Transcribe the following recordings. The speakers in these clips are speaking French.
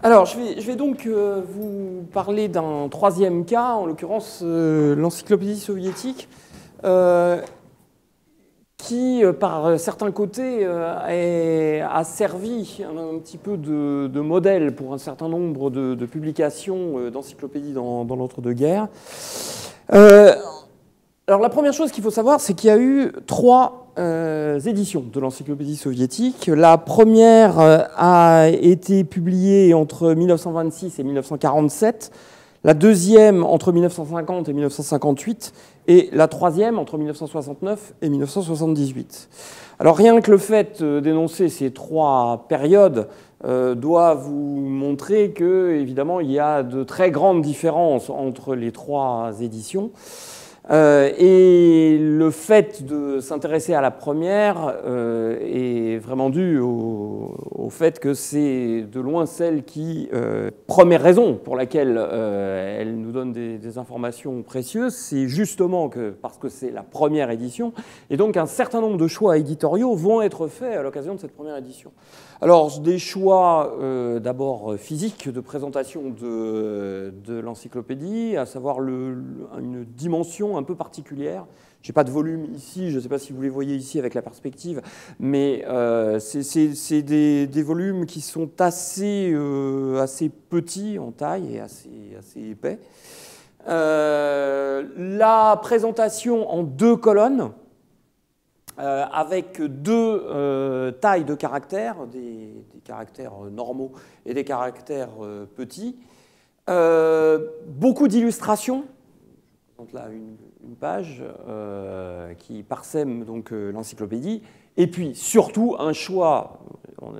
Alors, je vais, donc euh, vous parler d'un troisième cas, en l'occurrence euh, l'encyclopédie soviétique, euh, qui, par certains côtés, a servi un, petit peu de, modèle pour un certain nombre de, publications d'encyclopédies dans, dans l'entre-deux-guerres. Alors la première chose qu'il faut savoir, c'est qu'il y a eu trois euh, éditions de l'encyclopédie soviétique. La première euh, a été publiée entre 1926 et 1947, la deuxième entre 1950 et 1958, et la troisième entre 1969 et 1978. Alors rien que le fait euh, d'énoncer ces trois périodes doit vous montrer que, évidemment, il y a de très grandes différences entre les trois éditions. Euh, et le fait de s'intéresser à la première euh, est vraiment dû au, fait que c'est de loin celle qui, euh, première raison pour laquelle elle nous donne des, informations précieuses, c'est justement que, parce que c'est la première édition, et donc un certain nombre de choix éditoriaux vont être faits à l'occasion de cette première édition. Alors, des choix d'abord physiques de présentation de, de l'encyclopédie, à savoir le, une dimension, un peu particulière. Je n'ai pas de volume ici, je ne sais pas si vous les voyez ici avec la perspective, mais euh, c'est des, volumes qui sont assez, euh, assez petits en taille et assez, assez épais. Euh, la présentation en deux colonnes, avec deux tailles de caractères, des, caractères normaux et des caractères petits. beaucoup d'illustrations donc là une, page euh, qui parsème donc euh, l'encyclopédie. Et puis surtout un choix,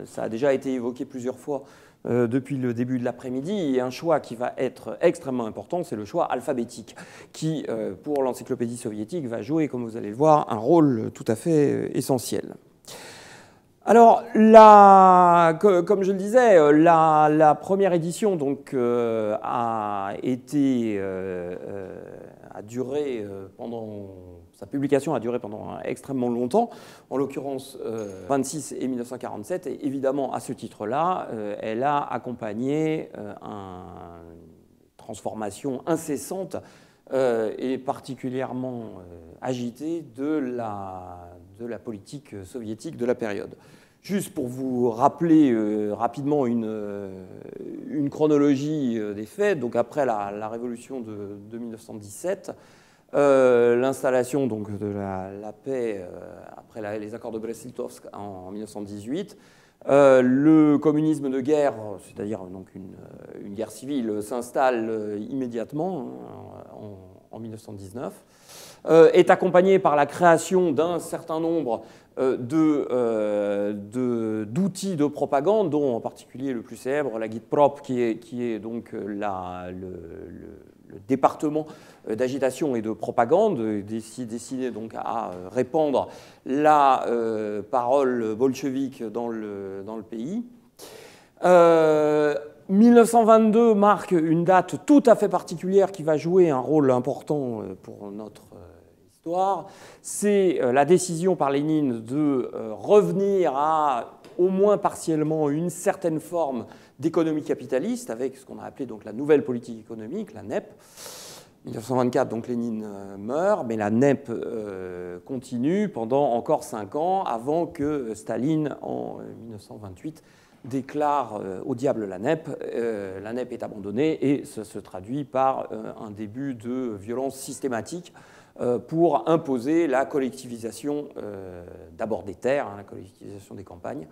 ça a déjà été évoqué plusieurs fois euh, depuis le début de l'après-midi, et un choix qui va être extrêmement important, c'est le choix alphabétique, qui pour l'encyclopédie soviétique va jouer, comme vous allez le voir, un rôle tout à fait essentiel. Alors, la, comme je le disais, la, première édition donc, a été a duré euh, pendant, sa publication a duré pendant extrêmement longtemps, en l'occurrence 26 euh, et 1947, et évidemment à ce titre-là, euh, elle a accompagné une transformation incessante et particulièrement agitée de la politique soviétique de la période. Juste pour vous rappeler euh, rapidement une, euh, chronologie euh, des faits, donc après la, révolution de, 1917, l'installation donc de la, paix après les accords de Brest-Litovsk en, 1918, le communisme de guerre, c'est-à-dire donc une, guerre civile, s'installe immédiatement hein, en, en 1919 est accompagné par la création d'un certain nombre euh, euh, d'outils de, propagande, dont en particulier le plus célèbre, la guide propre, qui est, qui est donc euh, la, le, département d'agitation et de propagande, destiné donc à répandre la parole bolchevique dans le, dans le pays. 1922 marque une date tout à fait particulière qui va jouer un rôle important pour notre c'est euh, la décision par Lénine de euh, revenir à au moins partiellement une certaine forme d'économie capitaliste avec ce qu'on a appelé donc la nouvelle politique économique, la e NEP. 1924, donc Lénine euh, meurt, mais la NEP continue pendant encore cinq ans avant que Staline, en 1928, déclare au diable la NEP. La NEP est abandonnée et ça se traduit par un début de violence systématique euh, pour imposer la collectivisation euh, d'abord des terres, hein, la collectivisation des campagnes.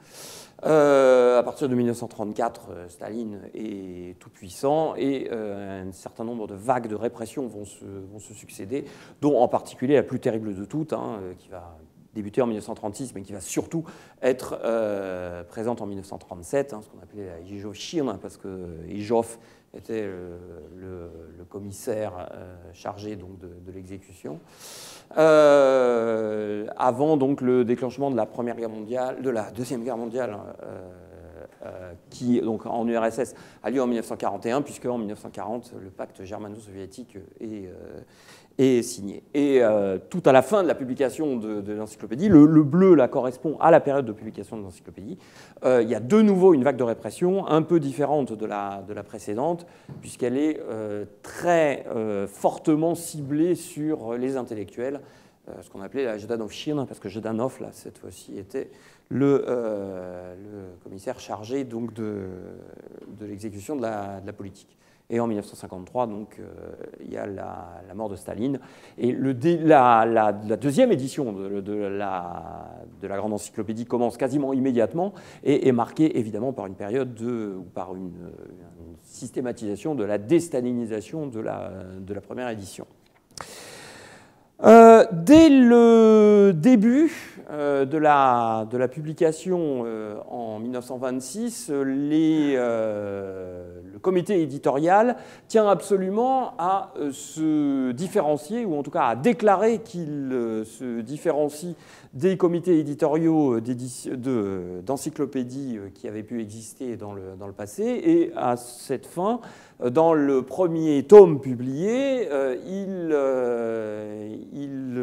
Euh, à partir de 1934, Staline est tout puissant et un certain nombre de vagues de répression vont se, succéder, dont en particulier la plus terrible de toutes, hein, qui va débutée en 1936, mais qui va surtout être euh, présente en 1937, hein, ce qu'on appelait la hein, parce que euh, Ijov était euh, le, commissaire chargé donc, de, l'exécution. avant donc le déclenchement de la première guerre mondiale, de la deuxième guerre mondiale, hein, qui donc en URSS a lieu en 1941, puisque en 1940 le pacte germano-soviétique est, et signé. Et euh, tout à la fin de la publication de, l'encyclopédie, le, bleu là correspond à la période de publication de l'encyclopédie, euh, il y a de nouveau une vague de répression un peu différente de la, précédente, puisqu'elle est euh, très fortement ciblée sur les intellectuels, ce qu'on appelait la Jedanovchine, parce que Jedanov, là, cette fois-ci, était le, commissaire chargé donc, de, l'exécution de la politique. Et en 1953, donc, euh, il y a la, mort de Staline. Et la, deuxième édition de, la, Grande Encyclopédie commence quasiment immédiatement et est marquée évidemment par une période de, ou par une, une systématisation de la déstalinisation de la première édition. Euh, dès le début euh, de, la, de, la, publication euh, en 1926, le comité éditorial tient absolument à se différencier, ou en tout cas à déclarer qu'il se différencie des comités éditoriaux euh, euh, d'encyclopédies euh, qui avaient pu exister dans le, passé. Et à cette fin, dans le premier tome publié, ils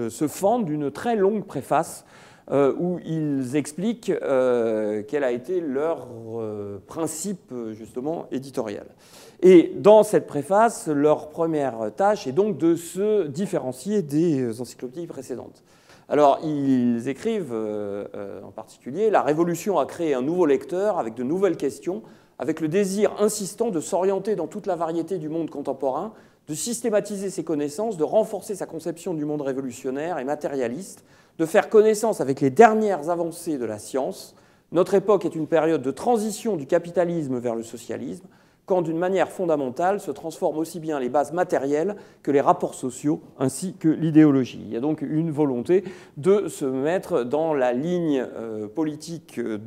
se fendent d'une très longue préface où ils expliquent quel a été leur principe justement éditorial. Et dans cette préface, leur première tâche est donc de se différencier des encyclopédies précédentes. Alors, ils écrivent euh, euh, en particulier La Révolution a créé un nouveau lecteur avec de nouvelles questions, avec le désir insistant de s'orienter dans toute la variété du monde contemporain, de systématiser ses connaissances, de renforcer sa conception du monde révolutionnaire et matérialiste, de faire connaissance avec les dernières avancées de la science. Notre époque est une période de transition du capitalisme vers le socialisme quand d'une manière fondamentale se transforment aussi bien les bases matérielles que les rapports sociaux ainsi que l'idéologie. Il y a donc une volonté de se mettre dans la ligne euh, politique euh,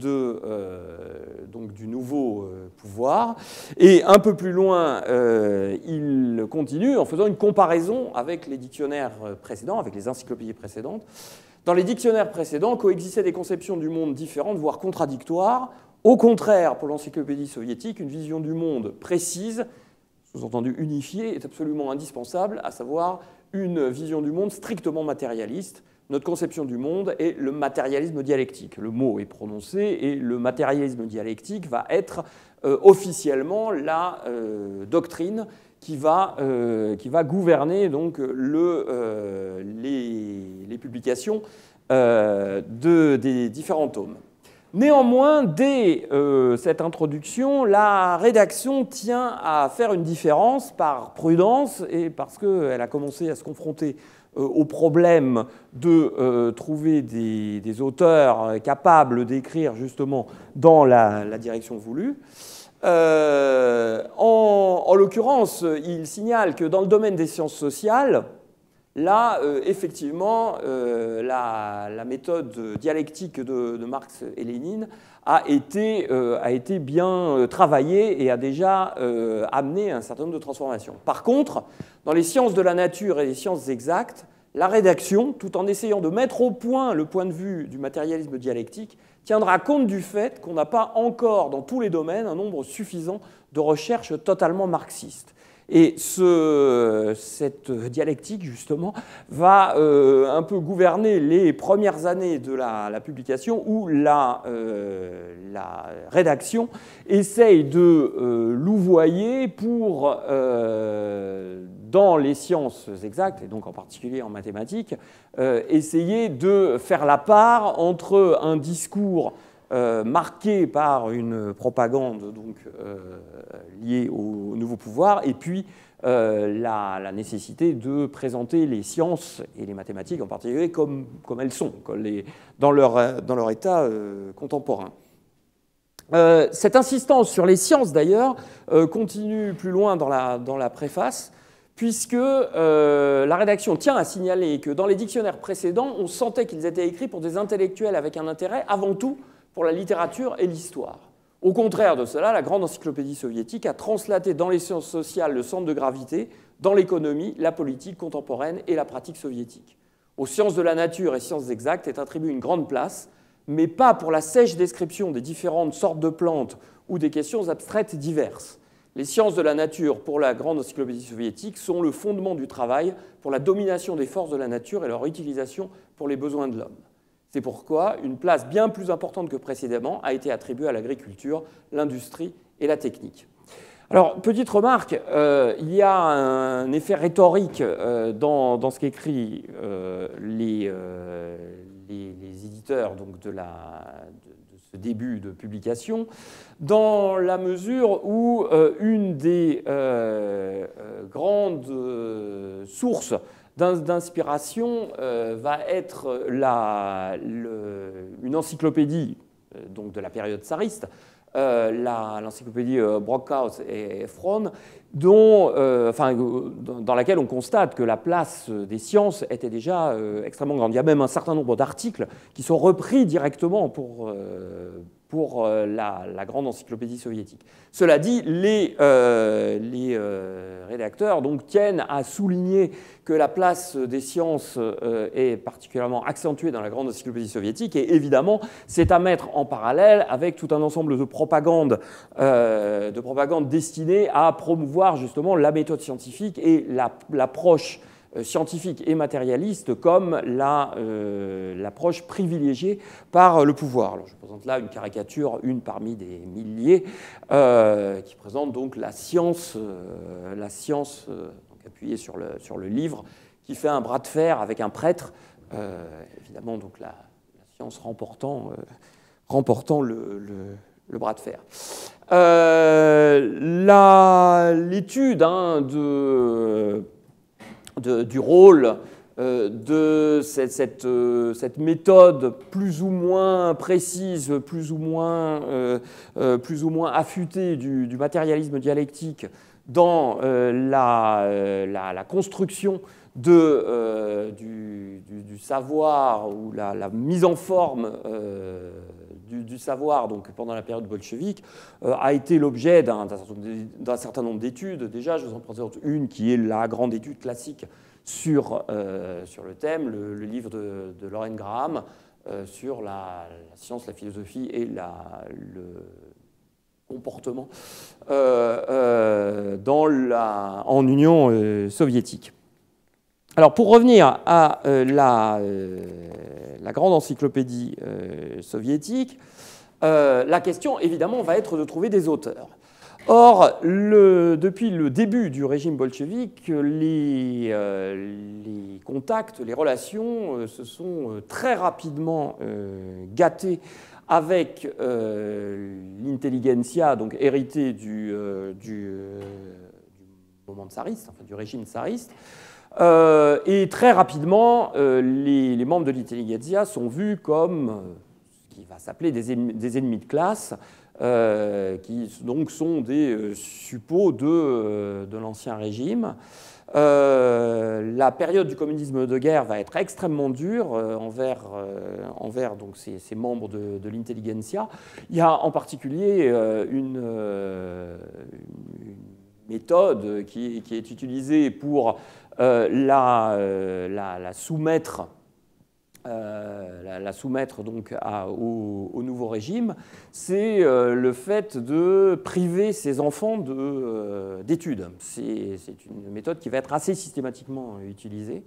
du nouveau euh, pouvoir. Et un peu plus loin, il continue en faisant une comparaison avec les dictionnaires précédents, avec les encyclopédies précédentes. Dans les dictionnaires précédents coexistaient des conceptions du monde différentes, voire contradictoires. Au contraire, pour l'encyclopédie soviétique, une vision du monde précise, sous-entendu unifiée, est absolument indispensable, à savoir une vision du monde strictement matérialiste. Notre conception du monde est le matérialisme dialectique. Le mot est prononcé et le matérialisme dialectique va être euh, officiellement la euh, doctrine qui va, euh, qui va, gouverner donc, les, publications des différents tomes. Néanmoins, dès euh, cette introduction, la rédaction tient à faire une différence par prudence et parce qu'elle a commencé à se confronter euh, au problème de euh, trouver des, auteurs capables d'écrire justement dans la, direction voulue. en l'occurrence, il signale que dans le domaine des sciences sociales, Là, euh, effectivement, euh, la, méthode dialectique de, Marx et Lénine a été, euh, a été bien travaillée et a déjà amené un certain nombre de transformations. Par contre, dans les sciences de la nature et les sciences exactes, la rédaction, tout en essayant de mettre au point le point de vue du matérialisme dialectique, tiendra compte du fait qu'on n'a pas encore dans tous les domaines un nombre suffisant de recherches totalement marxistes. Et cette dialectique, justement, va euh, un peu gouverner les premières années de la, publication où euh, la, rédaction essaye de euh, louvoyer pour, dans les sciences exactes, et donc en particulier en mathématiques, essayer de faire la part entre un discours euh, marquée par une propagande euh, liée au nouveau pouvoir, et puis euh, la, nécessité de présenter les sciences, et les mathématiques en particulier, comme, comme elles sont, dans, leur, état contemporain. cette insistance sur les sciences, d'ailleurs, continue plus loin dans la, préface, puisque la rédaction tient à signaler que dans les dictionnaires précédents, on sentait qu'ils étaient écrits pour des intellectuels avec un intérêt avant tout pour la littérature et l'histoire. Au contraire de cela, la grande encyclopédie soviétique a translaté dans les sciences sociales le centre de gravité, dans l'économie, la politique contemporaine et la pratique soviétique. Aux sciences de la nature et sciences exactes est attribuée une grande place, mais pas pour la sèche description des différentes sortes de plantes ou des questions abstraites diverses. Les sciences de la nature pour la grande encyclopédie soviétique sont le fondement du travail pour la domination des forces de la nature et leur utilisation pour les besoins de l'homme. C'est pourquoi une place bien plus importante que précédemment a été attribuée à l'agriculture, l'industrie et la technique. Alors, petite remarque, euh, il y a un effet rhétorique euh, dans, ce qu'écrit euh, les, éditeurs donc de, ce début de publication, dans la mesure où une des grandes sources d'inspiration euh, va être la, une encyclopédie euh, donc de la période tsariste, euh, l'encyclopédie Brockhaus et Efron, dont, enfin, dans laquelle on constate que la place des sciences était déjà extrêmement grande. Il y a même un certain nombre d'articles qui sont repris directement pour, pour euh, la, grande encyclopédie soviétique. Cela dit, les, euh, euh, rédacteurs donc, tiennent à souligner que la place des sciences est particulièrement accentuée dans la grande encyclopédie soviétique, et évidemment, c'est à mettre en parallèle avec tout un ensemble de propagande, de propagande destinée à promouvoir justement la méthode scientifique et l'approche euh, scientifique et matérialiste comme euh, l'approche la, privilégiée par le pouvoir. je présente là une caricature, une parmi des milliers, euh, qui présente donc la science, la science donc appuyée sur le, sur le livre, qui fait un bras de fer avec un prêtre, évidemment donc la, science remportant, remportant le, bras de fer. L'étude hein, de du rôle euh, de euh, cette, méthode plus ou moins précise, plus ou moins, euh, plus ou moins affûtée du, matérialisme dialectique dans la, construction de, du, savoir ou la, la mise en forme du savoir, donc pendant la période bolchevique, euh, a été l'objet d'un certain nombre d'études. Déjà, je vous en présente une qui est la grande étude classique sur, euh, le thème, le, livre de, Lorraine Graham euh, sur la, science, la philosophie et le comportement en Union soviétique. Alors pour revenir à la grande encyclopédie soviétique, euh, la question, évidemment, va être de trouver des auteurs. Or, le, depuis le début du régime bolchevique, les, euh, contacts, les relations euh, se sont très rapidement gâtés avec l'intelligentsia, donc héritée du, du, moment du régime tsariste. et très rapidement, les, les, membres de l'intelligentsia sont vus comme s'appeler des, ennemis de classe, euh, qui donc sont des euh, suppôts euh, de, l'Ancien Régime. la période du communisme de guerre va être extrêmement dure envers, envers donc, ces, membres de, l'intelligentsia. Il y a en particulier une, méthode qui, est utilisée pour la, soumettre euh, la, soumettre donc au, nouveau régime, c'est euh, le fait de priver ses enfants euh, d'études. c'est une méthode qui va être assez systématiquement utilisée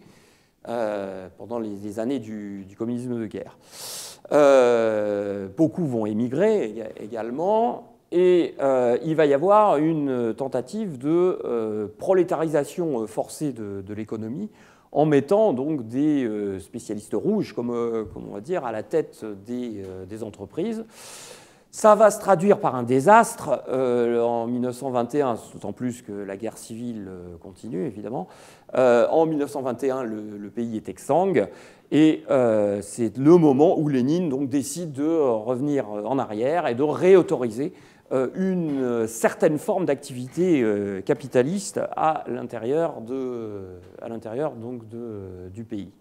pendant les, années du, communisme de guerre. beaucoup vont émigrer également. Et il va y avoir une tentative de prolétarisation forcée de l'économie en mettant donc des euh, spécialistes rouges, euh, comme, on va dire, à la tête euh, des, entreprises. Ça va se traduire par un désastre en 1921, d'autant plus que la guerre civile continue évidemment. en 1921, le, pays est exsangue et c'est le moment où Lénine donc, décide de revenir en arrière et de réautoriser euh, une euh, certaine forme d'activité euh, capitaliste à l'intérieur du pays.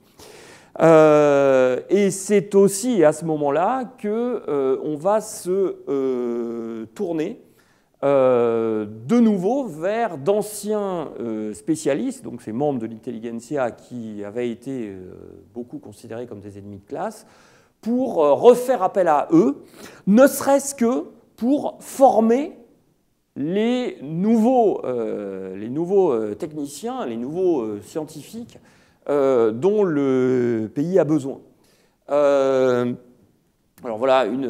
et c'est aussi à ce moment-là qu'on va se tourner de nouveau vers d'anciens spécialistes, donc ces membres de l'intelligentsia qui avaient été beaucoup considérés comme des ennemis de classe, pour refaire appel à eux, ne serait-ce que pour former les nouveaux, euh, les nouveaux euh, techniciens, les nouveaux euh, scientifiques dont le pays a besoin. alors voilà une,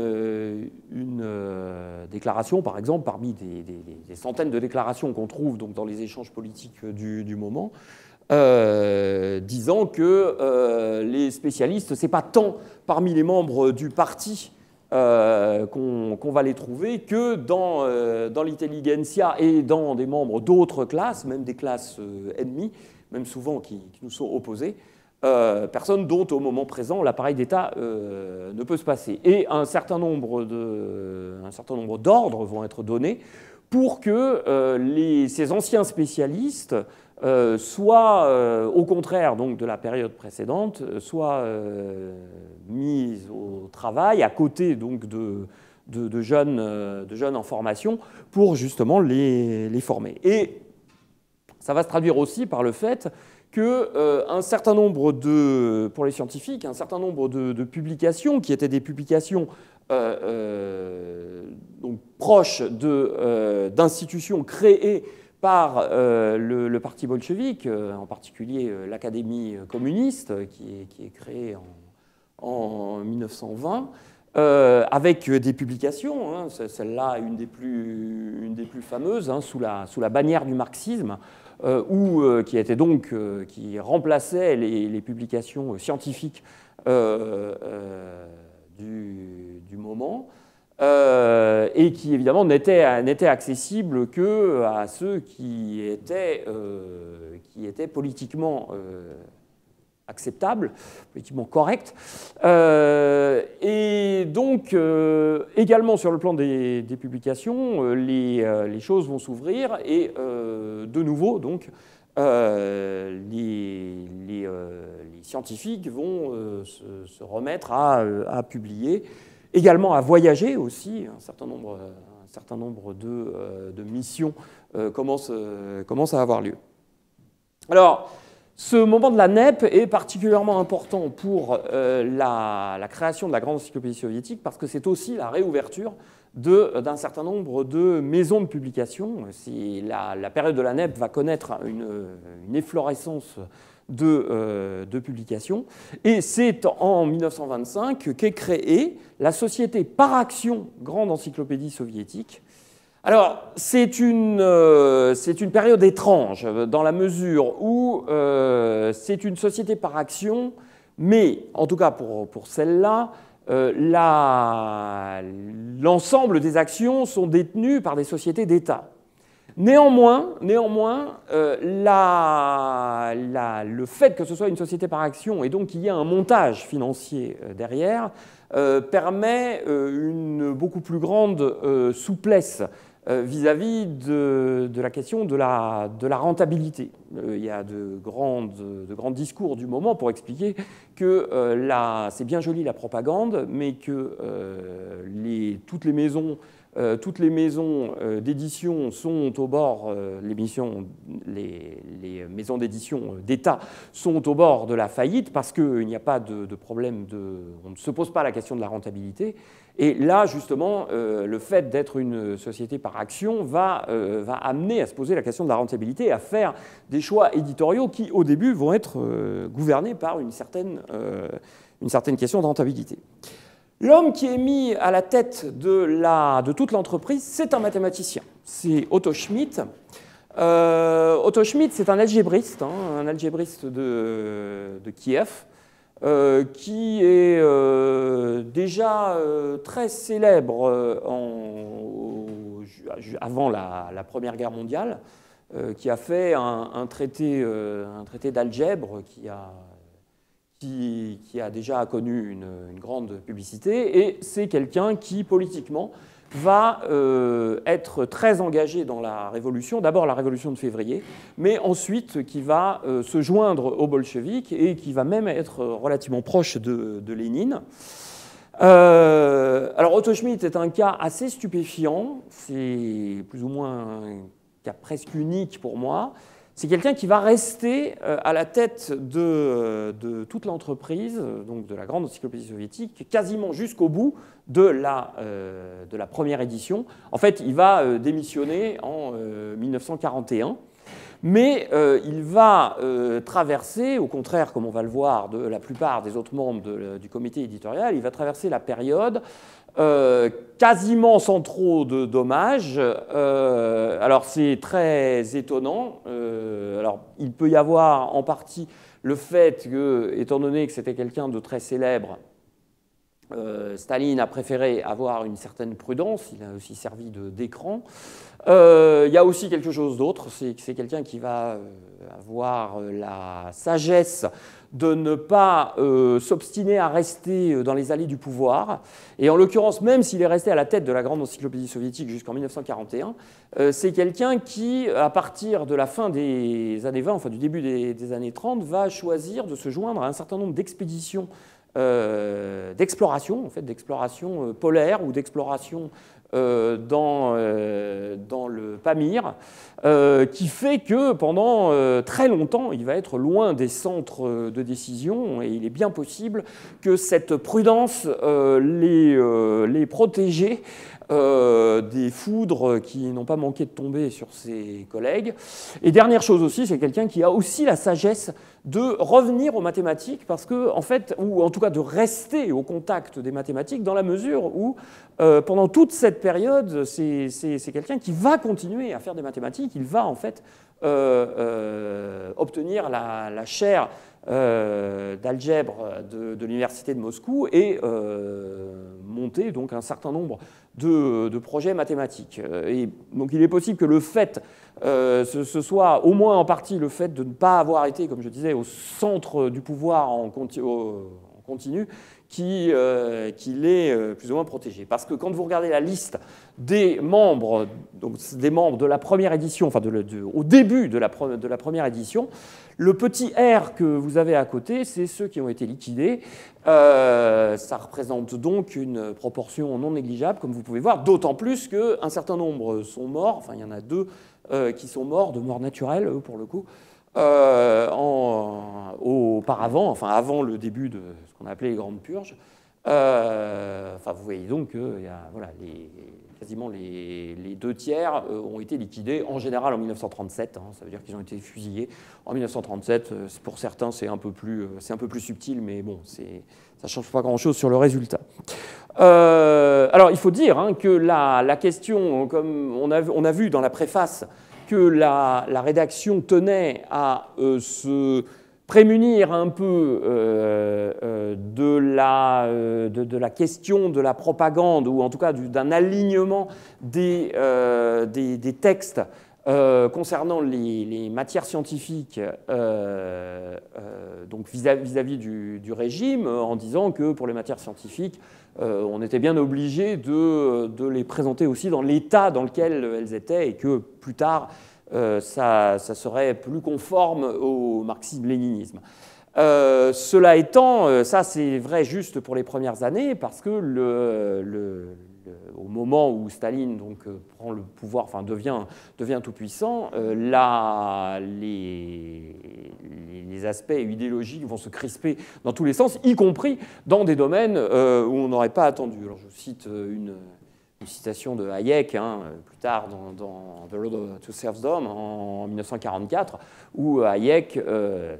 déclaration, par exemple, parmi des, centaines de déclarations qu'on trouve donc, dans les échanges politiques du, moment. disant que les spécialistes, ce n'est pas tant parmi les membres du parti euh, qu'on va les trouver que dans, euh, dans l'intelligentsia et dans des membres d'autres classes, même des classes euh, ennemies, même souvent qui, nous sont opposées, personnes dont au moment présent l'appareil d'État ne peut se passer. Et un certain nombre d'ordres vont être donnés pour que ces anciens spécialistes euh, soit euh, au contraire donc, de la période précédente, euh, soit mise au travail à côté donc, de, jeunes, de jeunes en formation pour justement les, former. Et ça va se traduire aussi par le fait que un certain nombre de, pour les scientifiques, un certain nombre de, publications qui étaient des publications proches d'institutions créées par euh, le, parti bolchevique, euh, en particulier euh, l'Académie communiste, qui est, créée en, 1920. avec des publications, hein. celle-là une, une, des plus fameuses, hein, sous, la, bannière du marxisme, qui, qui remplaçait les, publications scientifiques du, moment. Euh, et qui évidemment n'était, accessible que à ceux qui étaient, euh, qui étaient politiquement euh, acceptables, politiquement corrects. et donc, également sur le plan des, publications, les, choses vont s'ouvrir et de nouveau, donc, les, scientifiques vont se, remettre à publier également à voyager aussi, un certain nombre, un certain nombre de, euh, missions euh, euh, commencent, à avoir lieu. Alors, ce moment de la NEP est particulièrement important pour la, création de la grande encyclopédie soviétique parce que c'est aussi la réouverture euh, d'un certain nombre de maisons de publication. la, période de la NEP va connaître une, euh, efflorescence euh, de, publications. Et c'est en 1925 qu'est créée la société par action Grande Encyclopédie soviétique. Alors, c'est une, période étrange dans la mesure où c'est une société par action, mais en tout cas pour celle-là, euh, l'ensemble des actions sont détenues par des sociétés d'État. Néanmoins, néanmoins euh, le fait que ce soit une société par action et donc qu'il y ait un montage financier euh, derrière permet une beaucoup plus grande souplesse euh, vis-à-vis de, la question de la, rentabilité. Euh, il y a de, grands discours du moment pour expliquer que euh, c'est bien joli la propagande, mais que toutes les maisons, toutes les maisons d'édition sont au bord, les, maisons d'édition d'État sont au bord de la faillite parce qu'il n'y a pas de, problème On ne se pose pas la question de la rentabilité. Et là, justement, euh, le fait d'être une société par action euh, va, amener à se poser la question de la rentabilité, à faire des choix éditoriaux qui, au début, vont être euh, gouvernés par une certaine, question de rentabilité. L'homme qui est mis à la tête de, toute l'entreprise, c'est un mathématicien. C'est Otto Schmidt. Otto Schmidt, c'est un algébriste, hein, un algébriste de Kiev. Euh, qui est euh, déjà euh, très célèbre avant la, Première Guerre mondiale, qui a fait un, traité, d'algèbre qui a, déjà connu une grande publicité, et c'est quelqu'un qui, politiquement, va euh, être très engagé dans la révolution, d'abord la révolution de février, mais ensuite qui va euh, se joindre aux bolcheviks et qui va même être relativement proche de, Lénine. Euh, alors Otto Schmidt est un cas assez stupéfiant, c'est plus ou moins un cas presque unique pour moi c'est quelqu'un qui va rester euh, à la tête de, euh, toute l'entreprise, euh, donc de la grande encyclopédie soviétique, quasiment jusqu'au bout de la, première édition. En fait, il va démissionner en 1941. Mais il va traverser, au contraire, comme on va le voir, de la plupart des autres membres du comité éditorial, il va traverser la période quasiment sans trop de dommages. alors c'est très étonnant alors, il peut y avoir en partie le fait que, étant donné que c'était quelqu'un de très célèbre, euh, Staline a préféré avoir une certaine prudence, il a aussi servi d'écran. Euh, il y a aussi quelque chose d'autre, c'est que c'est quelqu'un qui va euh, avoir la sagesse de ne pas euh, s'obstiner à rester euh, dans les allées du pouvoir. Et en l'occurrence, même s'il est resté à la tête de la grande encyclopédie soviétique jusqu'en 1941, euh, c'est quelqu'un qui, à partir de la fin des années 20, enfin du début des, années 30, va choisir de se joindre à un certain nombre d'expéditions d'exploration, en fait, d'exploration polaire ou d'exploration euh, euh, dans, le Pamir, euh, qui fait que pendant très longtemps, il va être loin des centres de décision, et il est bien possible que cette prudence les, les protégeait des foudres qui n'ont pas manqué de tomber sur ses collègues. Et dernière chose aussi, c'est quelqu'un qui a aussi la sagesse de revenir aux mathématiques, parce que, en fait, ou en tout cas de rester au contact des mathématiques, dans la mesure où, euh, pendant toute cette période, c'est quelqu'un qui va continuer à faire des mathématiques, il va en fait euh, euh, obtenir la, la chaire euh, d'algèbre de, l'université de Moscou et euh, monter donc un certain nombre de, projets mathématiques. Euh, et donc il est possible que le fait, ce, soit au moins en partie le fait de ne pas avoir été, comme je disais, au centre du pouvoir en, continu, qu'il qui est plus ou moins protégé. Parce que quand vous regardez la liste des membres, donc des membres de la première édition, enfin de, au début de la, de la, première édition, le petit R que vous avez à côté, c'est ceux qui ont été liquidés. Euh, ça représente donc une proportion non négligeable, comme vous pouvez voir, d'autant plus qu'un certain nombre sont morts, enfin il y en a deux euh, qui sont morts, de mort naturelle, pour le coup, euh, en, auparavant, enfin avant le début de ce qu'on appelait les grandes purges. enfin, vous voyez donc que y a, voilà, les, quasiment les, deux tiers euh, ont été liquidés en général en 1937. Hein. ça veut dire qu'ils ont été fusillés en 1937. Euh, pour certains, c'est un, peu plus, euh, un peu plus subtil, mais bon, ça ne change pas grand-chose sur le résultat. alors, il faut dire hein, que la, question, comme on a, on a, vu dans la préface, que la, rédaction tenait à ce prémunir un peu euh, euh, de, la, euh, de, la, question de la propagande, ou en tout cas d'un alignement des, des, textes concernant les, matières scientifiques donc vis-à-vis du, régime, en disant que pour les matières scientifiques, on était bien obligé de, de, les présenter aussi dans l'état dans lequel elles étaient, et que plus tard, euh, ça, ça, serait plus conforme au marxisme-léninisme. Euh, cela étant, euh, ça c'est vrai juste pour les premières années, parce que le, le, au moment où Staline donc, prend le pouvoir, enfin devient, devient tout puissant, là, les, les, aspects idéologiques vont se crisper dans tous les sens, y compris dans des domaines où on n'aurait pas attendu. Alors je cite une, une citation de Hayek, hein, plus tard dans, The Road to Serfdom, en 1944, où euh, Hayek euh,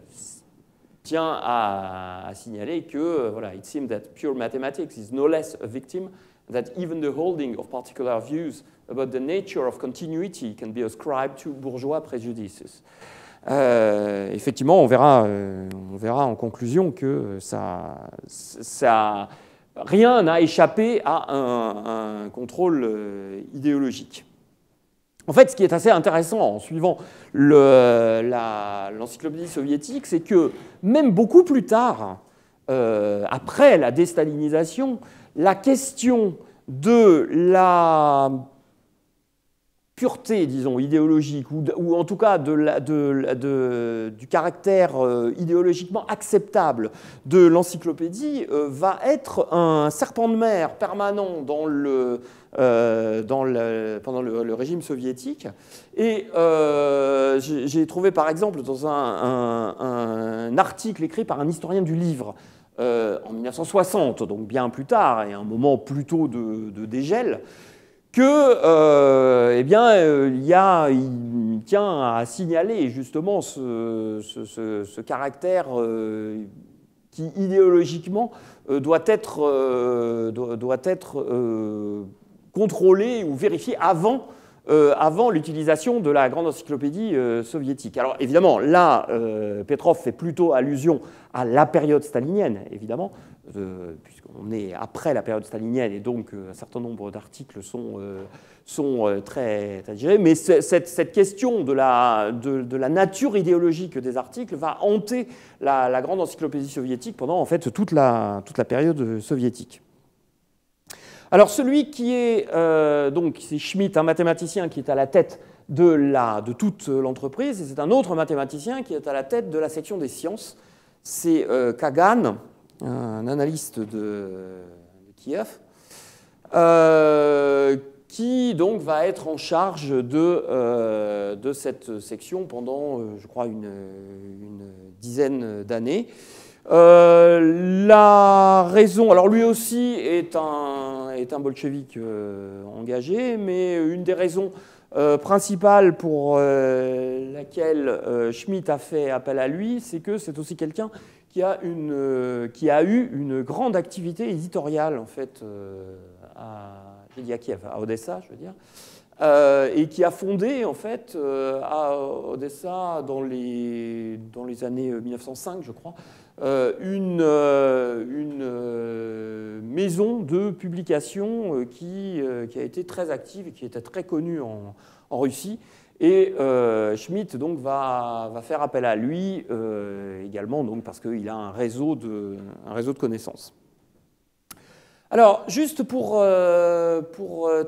tient à, signaler que, euh, voilà, it seems that pure mathematics is no less a victim that even the holding of particular views about the nature of continuity can be ascribed to bourgeois prejudices. Euh, effectivement, on verra, on verra en conclusion que ça, ça rien n'a échappé à un, contrôle euh, idéologique. En fait, ce qui est assez intéressant en suivant l'encyclopédie soviétique, c'est que même beaucoup plus tard, euh, après la déstalinisation, la question de la pureté, disons, idéologique, ou, en tout cas du caractère euh, idéologiquement acceptable de l'encyclopédie, euh, va être un serpent de mer permanent euh, pendant le, régime soviétique. Et j'ai trouvé, par exemple, dans un, un, article écrit par un historien du livre, en 1960, donc bien plus tard, et un moment plutôt de, dégel, que euh, eh bien, euh, il, tient à signaler justement ce, caractère euh, qui idéologiquement doit être contrôlé ou vérifié avant euh, avant l'utilisation de la grande encyclopédie euh, soviétique. Alors évidemment, là, euh, Petrov fait plutôt allusion à la période stalinienne, évidemment, puisqu'on est après la période stalinienne et donc un certain nombre d'articles sont, sont très, très Mais cette, cette, question de la, de, la, nature idéologique des articles va hanter la, la, grande encyclopédie soviétique pendant en fait toute la, toute la période soviétique. Alors celui qui est, euh, donc c'est Schmitt, un mathématicien qui est à la tête de, la, de toute l'entreprise, et c'est un autre mathématicien qui est à la tête de la section des sciences, c'est euh, Kagan, un analyste de, Kiev, euh, qui donc va être en charge de, cette section pendant, je crois, une dizaine d'années. Euh, la raison, alors lui aussi est un, est un bolchevique euh, engagé, mais une des raisons euh, principales pour laquelle Schmitt a fait appel à lui, c'est que c'est aussi quelqu'un qui, a qui a eu une grande activité éditoriale en fait à, Odessa, je veux dire. et qui a fondé en fait à Odessa dans les, dans les années 1905, je crois, euh, une, euh, euh, maison de publication qui, a été très active et qui était très connue en, Russie. Et Schmitt donc, va, faire appel à lui également donc, parce qu'il a un réseau, de, réseau de connaissances. Alors, juste pour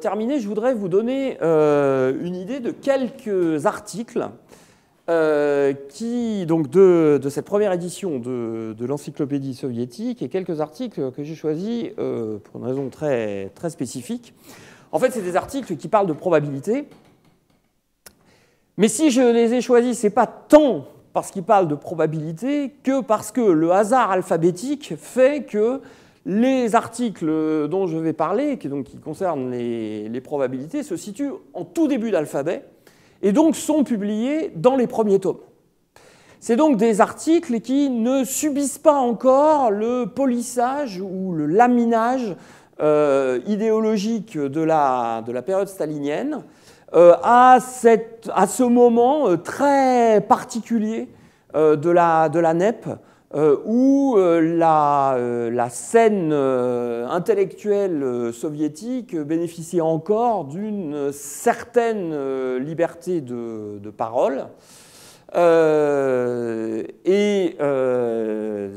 terminer, je voudrais vous donner une idée de quelques articles euh, qui, donc de, cette première édition de, l'encyclopédie soviétique et quelques articles que j'ai choisis euh, pour une raison très, très spécifique. En fait, c'est des articles qui parlent de probabilité. Mais si je les ai choisis, c'est pas tant parce qu'ils parlent de probabilité que parce que le hasard alphabétique fait que les articles dont je vais parler, qui, donc, qui concernent les, les probabilités, se situent en tout début d'alphabet et donc sont publiés dans les premiers tomes. C'est donc des articles qui ne subissent pas encore le polissage ou le laminage euh, idéologique de la, période stalinienne euh, à, ce moment euh, très particulier de, la, de la NEP euh, où euh, euh, la, scène intellectuelle soviétique bénéficiait encore d'une certaine liberté de, parole. et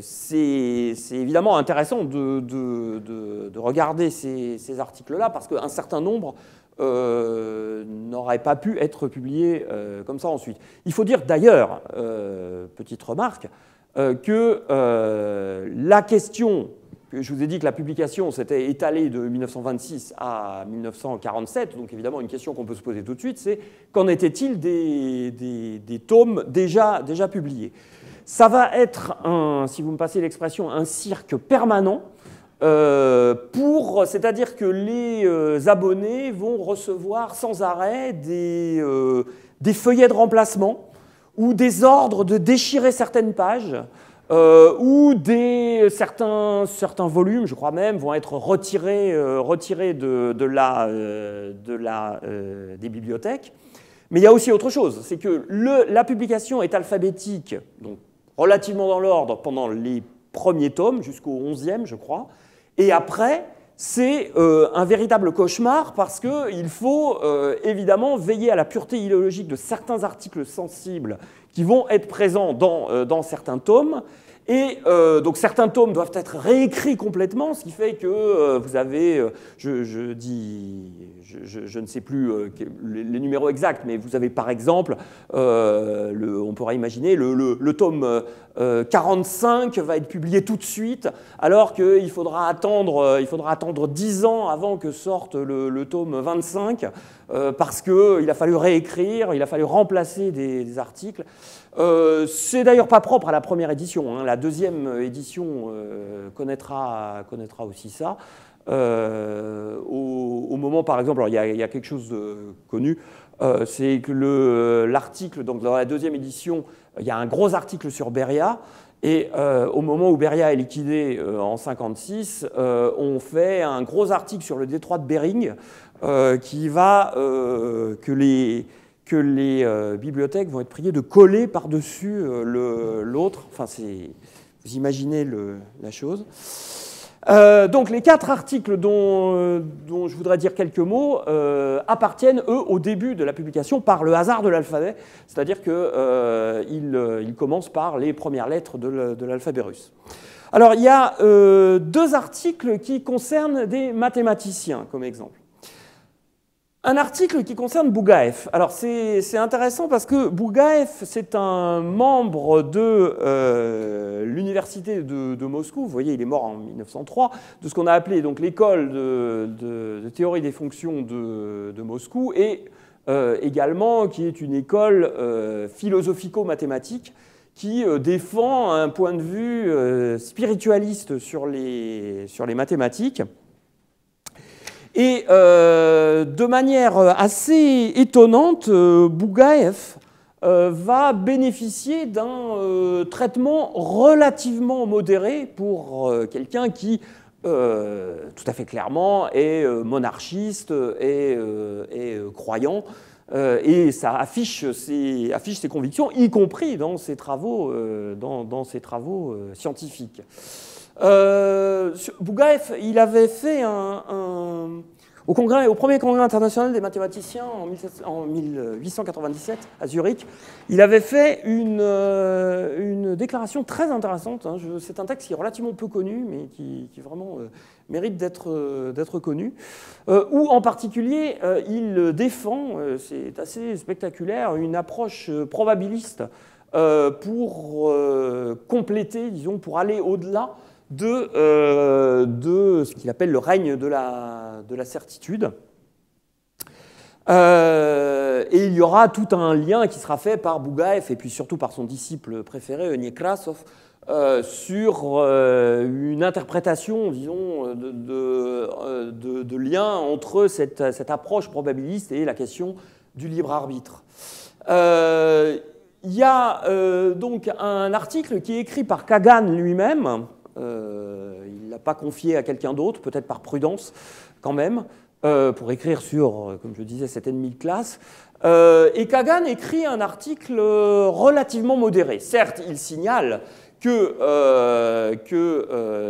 c'est évidemment intéressant de, regarder ces, ces articles-là parce qu'un certain nombre euh, n'aurait pas pu être publié euh, comme ça ensuite. Il faut dire d'ailleurs, euh, petite remarque, que la question, je vous ai dit que la publication s'était étalée de 1926 à 1947, donc évidemment une question qu'on peut se poser tout de suite, c'est qu'en était-il des, des, tomes déjà, déjà publiés Ça va être, un, si vous me passez l'expression, un cirque permanent euh, pour, c'est-à-dire que les euh, abonnés vont recevoir sans arrêt euh, des, feuillets de remplacement ou des ordres de déchirer certaines pages. ou des, certains, certains volumes, je crois même, vont être retirés, retirés de, de la, de la, des bibliothèques. Mais il y a aussi autre chose, c'est que la publication est alphabétique, donc relativement dans l'ordre pendant les premiers tomes, jusqu'au 11e, je crois. Et après, c'est euh, un véritable cauchemar parce qu'il faut euh, évidemment veiller à la pureté idéologique de certains articles sensibles qui vont être présents dans euh, certains tomes et euh, donc certains tomes doivent être réécrits complètement, ce qui fait que euh, vous avez, euh, je, dis, je, ne sais plus les, numéros exacts, mais vous avez par exemple, on pourra imaginer, le, tome 45 va être publié tout de suite, alors qu'il faudra attendre, il faudra attendre 10 ans avant que sorte le, tome 25, parce qu'il a fallu réécrire, il a fallu remplacer des articles. Euh, c'est d'ailleurs pas propre à la première édition. Hein. La deuxième édition euh, connaîtra, connaîtra aussi ça. Euh, au, moment, par exemple, il y, a quelque chose de connu, c'est que l'article, donc dans la deuxième édition, il y a un gros article sur Beria, et au moment où Beria est liquidé en 1956, on fait un gros article sur le détroit de Bering qui va que les, que les euh, bibliothèques vont être priées de coller par-dessus euh, l'autre. Enfin, vous imaginez la chose. Euh, donc les quatre articles dont, dont, je voudrais dire quelques mots appartiennent, eux, au début de la publication par le hasard de l'alphabet, c'est-à-dire qu'ils commencent par les premières lettres de l'alphabet russe. Alors il y a deux articles qui concernent des mathématiciens, comme exemple. Un article qui concerne Bougaïf. Alors c'est intéressant parce que Bougaev, c'est un membre de euh, l'université de, Moscou. Vous voyez, il est mort en 1903 de ce qu'on a appelé donc l'école de, théorie des fonctions de, Moscou et euh, également qui est une école euh, philosophico-mathématique qui défend un point de vue spiritualiste sur les, sur les mathématiques. Et euh, de manière assez étonnante, euh, Bougaev euh, va bénéficier d'un traitement relativement modéré pour quelqu'un qui tout à fait clairement, est monarchiste et, croyant. et ça affiche ses, convictions, y compris dans ses travaux scientifiques. Euh, Bougaïf, il avait fait un, au, premier congrès international des mathématiciens en, 1897 à Zurich, il avait fait une, euh, déclaration très intéressante. Hein. C'est un texte qui est relativement peu connu, mais qui, vraiment euh, mérite d'être connu. où en particulier, il défend, c'est assez spectaculaire, une approche probabiliste pour compléter, disons, pour aller au-delà euh, de, ce qu'il appelle le règne de la, certitude. Euh, et il y aura tout un lien qui sera fait par Bougaev et puis surtout par son disciple préféré, Onyekrasov, euh, sur une interprétation, disons, de, lien entre cette, approche probabiliste et la question du libre arbitre. Il y a donc un article qui est écrit par Kagan lui-même, euh, il ne l'a pas confié à quelqu'un d'autre, peut-être par prudence quand même, euh, pour écrire sur, euh, comme je disais, cet ennemi de classe. et Kagan écrit un article relativement modéré. Certes, il signale que,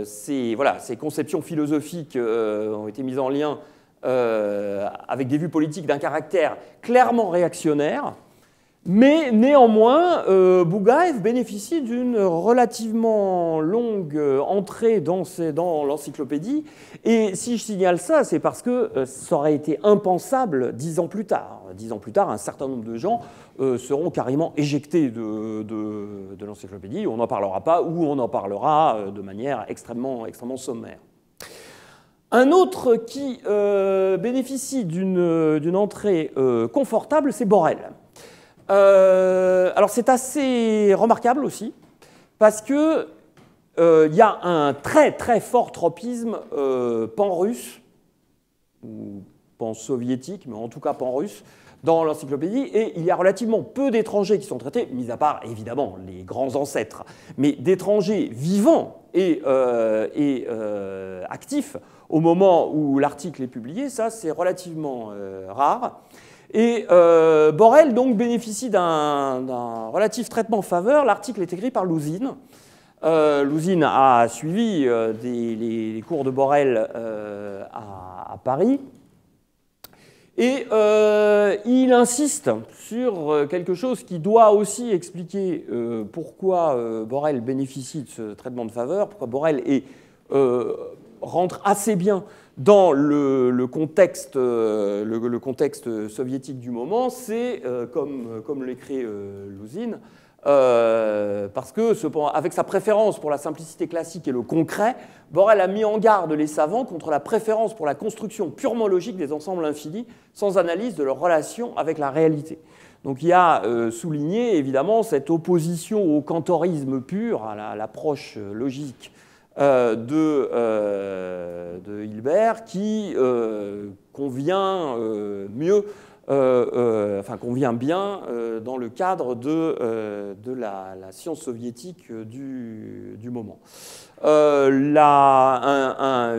ces, conceptions philosophiques ont été mises en lien avec des vues politiques d'un caractère clairement réactionnaire, mais néanmoins, euh, bénéficie d'une relativement longue euh, entrée dans, l'encyclopédie. Et si je signale ça, c'est parce que euh, ça aurait été impensable dix ans plus tard. Dix ans plus tard, un certain nombre de gens euh, seront carrément éjectés de, l'encyclopédie. On n'en parlera pas ou on en parlera de manière extrêmement, sommaire. Un autre qui bénéficie d'une, d'une entrée confortable, c'est Borel. Euh, alors c'est assez remarquable aussi, parce qu'il euh, y a un très très fort tropisme euh, pan-russe, ou pan-soviétique, mais en tout cas pan-russe, dans l'encyclopédie, et il y a relativement peu d'étrangers qui sont traités, mis à part évidemment les grands ancêtres, mais d'étrangers vivants et, et actifs au moment où l'article est publié, ça c'est relativement rare. Et euh, Borel donc bénéficie d'un relatif traitement faveur. L'article est écrit par Louzine. Euh, a suivi euh, les, cours de Borel euh, à, Paris. Et il insiste sur quelque chose qui doit aussi expliquer pourquoi Borel bénéficie de ce traitement de faveur, pourquoi Borel rentre assez bien dans euh, le, le, contexte, soviétique du moment, c'est, euh, comme, l'écrit euh, Lousine, parce que, avec sa préférence pour la simplicité classique et le concret, Borel a mis en garde les savants contre la préférence pour la construction purement logique des ensembles infinis, sans analyse de leur relation avec la réalité. Donc il y a souligné évidemment cette opposition au cantorisme pur, à l'approche logique euh, euh, de, Hilbert qui euh, convient mieux euh, euh, enfin, convient bien euh, dans le cadre de, de la, science soviétique du, du moment. La,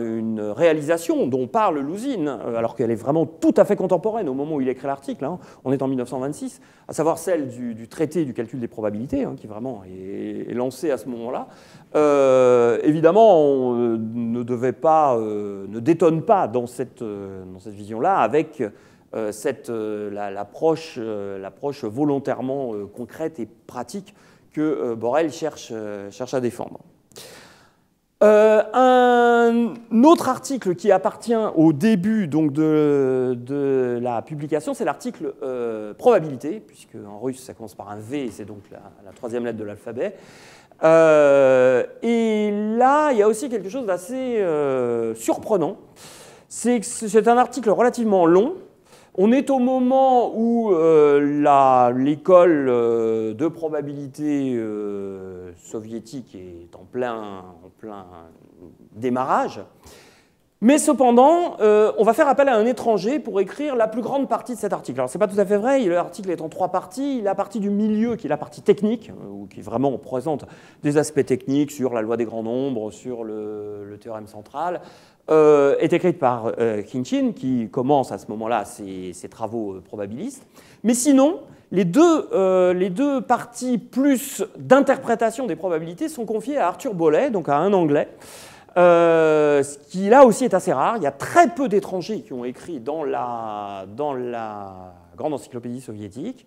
une réalisation dont parle Lousine, alors qu'elle est vraiment tout à fait contemporaine au moment où il écrit l'article, hein, on est en 1926, à savoir celle du, du traité du calcul des probabilités, hein, qui vraiment est, lancé à ce moment-là. évidemment, on ne devait pas, ne détonne pas dans cette, dans cette vision-là avec euh, euh, euh, l'approche volontairement concrète et pratique que Borel cherche, à défendre. un autre article qui appartient au début donc, de, la publication, c'est l'article probabilité, puisque en russe ça commence par un V, c'est donc la, troisième lettre de l'alphabet. et là, il y a aussi quelque chose d'assez surprenant. C'est que c'est un article relativement long, on est au moment où euh, l'école euh, de probabilité euh, soviétique est en plein, démarrage. Mais cependant, on va faire appel à un étranger pour écrire la plus grande partie de cet article. Alors, ce n'est pas tout à fait vrai, l'article est en trois parties. La partie du milieu, qui est la partie technique, où qui vraiment on présente des aspects techniques sur la loi des grands nombres, sur le théorème central, euh, est écrite par euh, Kinchin, qui commence à ce moment-là ses, travaux euh, probabilistes. Mais sinon, les deux, les deux parties plus d'interprétation des probabilités sont confiées à Arthur Bollet, donc à un Anglais, ce qui là aussi est assez rare. Il y a très peu d'étrangers qui ont écrit dans la, dans la grande encyclopédie soviétique.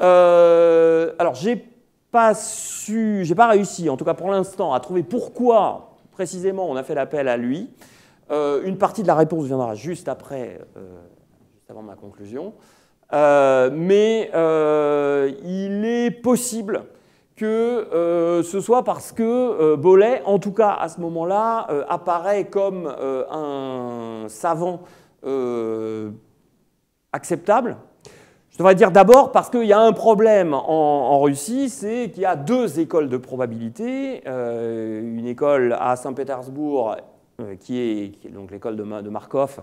alors, j'ai pas su, j'ai pas réussi, en tout cas pour l'instant, à trouver pourquoi précisément on a fait l'appel à lui. Euh, une partie de la réponse viendra juste après, euh, juste avant ma conclusion. Euh, mais il est possible que ce soit parce que Bolley, en tout cas à ce moment-là, apparaît comme un savant acceptable, je devrais dire d'abord parce qu'il y a un problème en, Russie, c'est qu'il y a deux écoles de probabilité, une école à Saint-Pétersbourg euh, qui est, donc l'école de, de, Markov,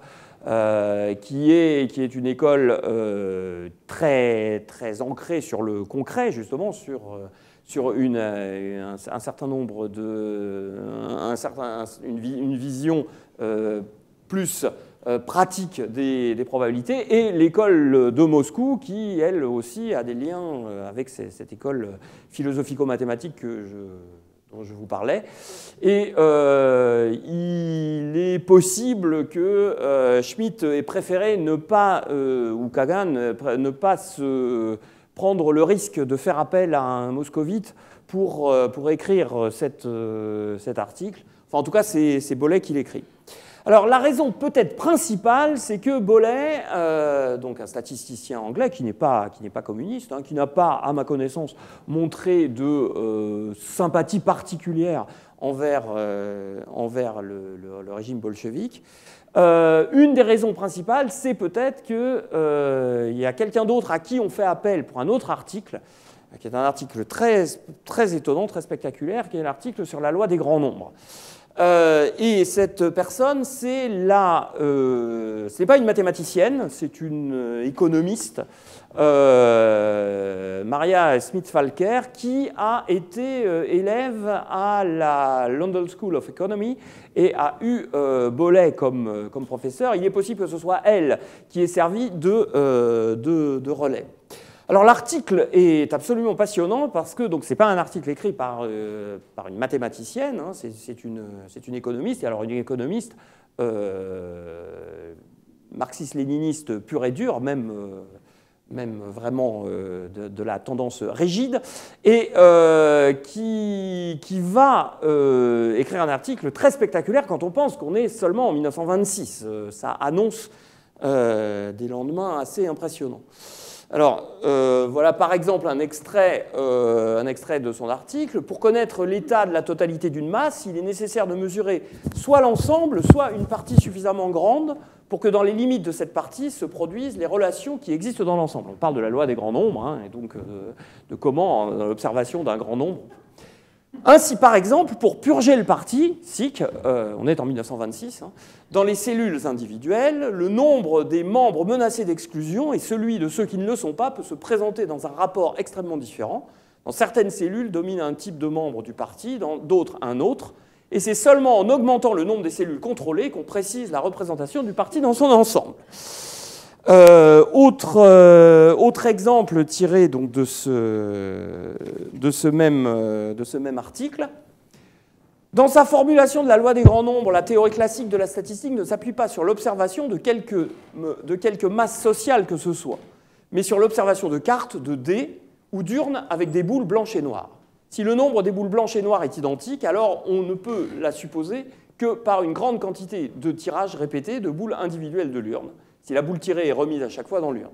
euh, qui, est, qui est une école euh, très, très ancrée sur le concret, justement, sur, sur une, un, certain nombre de. Un certain, une, vision plus pratique des, des, probabilités, et l'école de Moscou, qui, elle aussi, a des liens avec cette école philosophico-mathématique que je dont je vous parlais. Et euh, il est possible que Schmidt euh, Schmitt ait préféré ne pas, euh, ou Kagan, ne pas se prendre le risque de faire appel à un moscovite pour, pour écrire cette, cet article. Enfin, en tout cas, c'est Bollet qui l'écrit. Alors la raison peut-être principale, c'est que Bollet, euh, donc un statisticien anglais qui n'est pas, communiste, hein, qui n'a pas, à ma connaissance, montré de euh, sympathie particulière envers, euh, le, régime bolchevique, une des raisons principales, c'est peut-être qu'il y a quelqu'un d'autre à qui on fait appel pour un autre article, qui est un article très, très étonnant, très spectaculaire, qui est l'article sur la loi des grands nombres. Euh, et cette personne, c'est la, euh, pas une mathématicienne, c'est une euh, économiste, Maria Smith-Falker, qui a été élève à la London School of Economy et a eu Bollet comme, comme professeur. Il est possible que ce soit elle qui ait servi de relais. Alors l'article est absolument passionnant parce que ce n'est pas un article écrit par, euh, une mathématicienne, hein, c'est une, économiste. Et alors une économiste euh, marxiste-léniniste pure et dure, même, euh, vraiment de, la tendance rigide, et qui, qui va écrire un article très spectaculaire quand on pense qu'on est seulement en 1926. ça annonce des lendemains assez impressionnants. Alors, euh, voilà par exemple euh, un extrait, de son article. Pour connaître l'état de la totalité d'une masse, il est nécessaire de mesurer soit l'ensemble, soit une partie suffisamment grande pour que dans les limites de cette partie se produisent les relations qui existent dans l'ensemble. On parle de la loi des grands nombres, hein, et donc euh, de comment, l'observation d'un grand nombre, ainsi, par exemple, pour purger le parti, SIC, euh, on est en 1926, hein, dans les cellules individuelles, le nombre des membres menacés d'exclusion et celui de ceux qui ne le sont pas peut se présenter dans un rapport extrêmement différent. Dans certaines cellules domine un type de membre du parti, dans d'autres un autre, et c'est seulement en augmentant le nombre des cellules contrôlées qu'on précise la représentation du parti dans son ensemble. Euh, euh, autre, exemple tiré donc, euh, de, ce, même, article. Dans sa formulation de la loi des grands nombres, la théorie classique de la statistique ne s'appuie pas sur l'observation de quelques, de quelques masses sociales que ce soit, mais sur l'observation de cartes, de dés ou d'urnes avec des boules blanches et noires. Si le nombre des boules blanches et noires est identique, alors on ne peut la supposer que par une grande quantité de tirages répétés de boules individuelles de l'urne si la boule tirée est remise à chaque fois dans l'urne.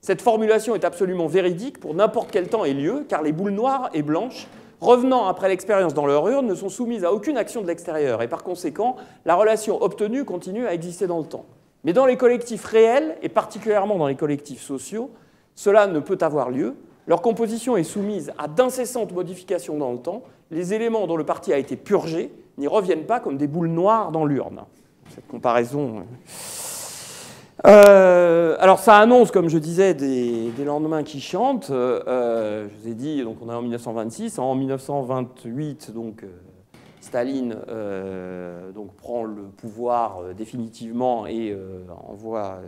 Cette formulation est absolument véridique pour n'importe quel temps et lieu, car les boules noires et blanches, revenant après l'expérience dans leur urne, ne sont soumises à aucune action de l'extérieur, et par conséquent, la relation obtenue continue à exister dans le temps. Mais dans les collectifs réels, et particulièrement dans les collectifs sociaux, cela ne peut avoir lieu. Leur composition est soumise à d'incessantes modifications dans le temps. Les éléments dont le parti a été purgé n'y reviennent pas comme des boules noires dans l'urne. Cette comparaison euh, euh, alors ça annonce, comme je disais, des, lendemains qui chantent. Euh, euh, je vous ai dit, donc on est en 1926. En 1928, donc, Staline donc, prend le pouvoir définitivement et envoie,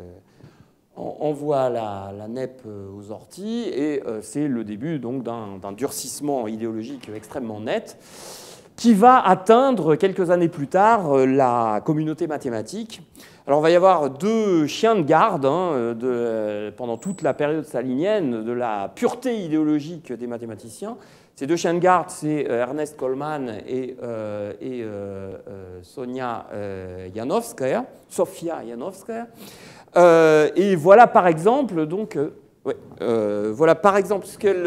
envoie la, la, NEP aux orties. Et c'est le début d'un durcissement idéologique extrêmement net qui va atteindre quelques années plus tard la communauté mathématique. Alors, il va y avoir deux chiens de garde hein, pendant toute la période stalinienne de la pureté idéologique des mathématiciens. Ces deux chiens de garde, c'est euh, Ernest Coleman et, euh, euh, Sonia Yanovskaya, Sofia Janowska. et voilà par exemple, donc, voilà par exemple ce qu'elle.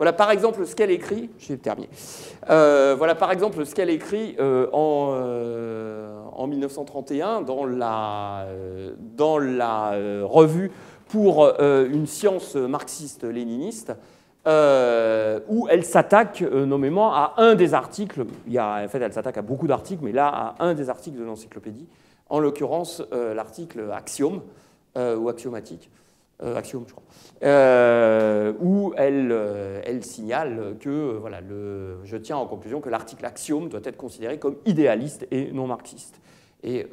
Voilà par exemple ce qu'elle écrit, euh, voilà par exemple ce qu'elle écrit euh, en, 1931 euh, dans la, revue pour une science marxiste-léniniste, où elle s'attaque nommément à un des articles, il y a, en fait elle s'attaque à beaucoup d'articles, mais là à un des articles de l'encyclopédie, en l'occurrence l'article axiome ou axiomatique. Euh, Axiom, je crois, euh, où elle, euh, elle, signale que, voilà, le, je tiens en conclusion que l'article axiome doit être considéré comme idéaliste et non marxiste. Et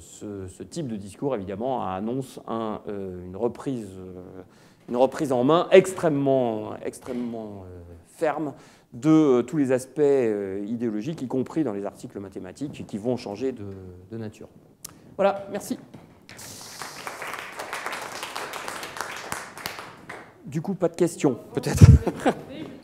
ce, type de discours, évidemment, annonce une, reprise, une reprise en main extrêmement, extrêmement ferme de tous les aspects idéologiques, y compris dans les articles mathématiques, qui vont changer de, de nature. Voilà, merci. Du coup, pas de questions, peut-être